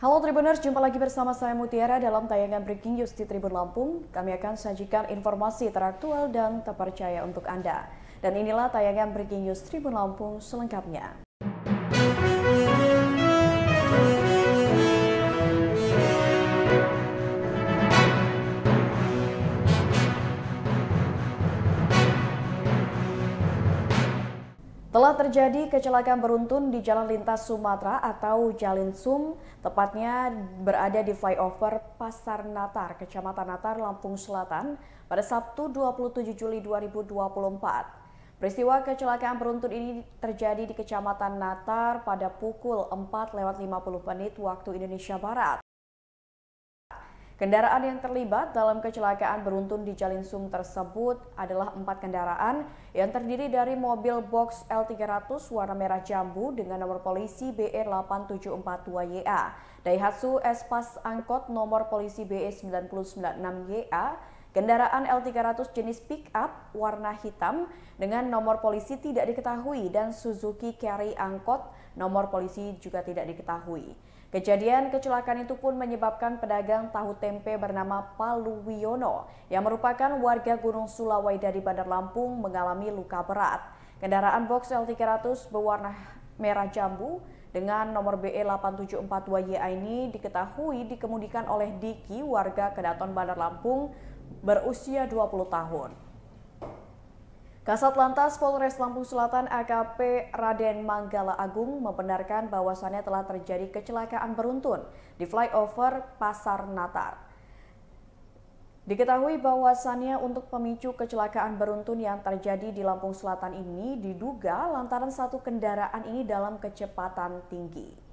Halo Tribuners, jumpa lagi bersama saya Mutiara dalam tayangan Breaking News di Tribun Lampung. Kami akan sajikan informasi teraktual dan terpercaya untuk Anda. Dan inilah tayangan Breaking News Tribun Lampung selengkapnya. Telah terjadi kecelakaan beruntun di Jalan Lintas Sumatera atau Jalin Sum, tepatnya berada di flyover Pasar Natar, Kecamatan Natar, Lampung Selatan pada Sabtu 27 Juli 2024. Peristiwa kecelakaan beruntun ini terjadi di Kecamatan Natar pada pukul 4 lewat 50 menit waktu Indonesia Barat. Kendaraan yang terlibat dalam kecelakaan beruntun di Sum tersebut adalah empat kendaraan yang terdiri dari mobil box L300 warna merah jambu dengan nomor polisi BE8742YA, Daihatsu Espas Angkot nomor polisi be 9096 ya Kendaraan L300 jenis pick-up warna hitam dengan nomor polisi tidak diketahui dan Suzuki Carry angkot nomor polisi juga tidak diketahui. Kejadian kecelakaan itu pun menyebabkan pedagang tahu tempe bernama Palu Wiono yang merupakan warga Gunung Sulawai dari Bandar Lampung mengalami luka berat. Kendaraan box L300 berwarna merah jambu dengan nomor BE 8742YA ini diketahui dikemudikan oleh Diki warga Kedaton Bandar Lampung berusia 20 tahun. Kasat Lantas Polres Lampung Selatan AKP Raden Manggala Agung membenarkan bahwasannya telah terjadi kecelakaan beruntun di flyover Pasar Natar. Diketahui bahwasannya untuk pemicu kecelakaan beruntun yang terjadi di Lampung Selatan ini diduga lantaran satu kendaraan ini dalam kecepatan tinggi.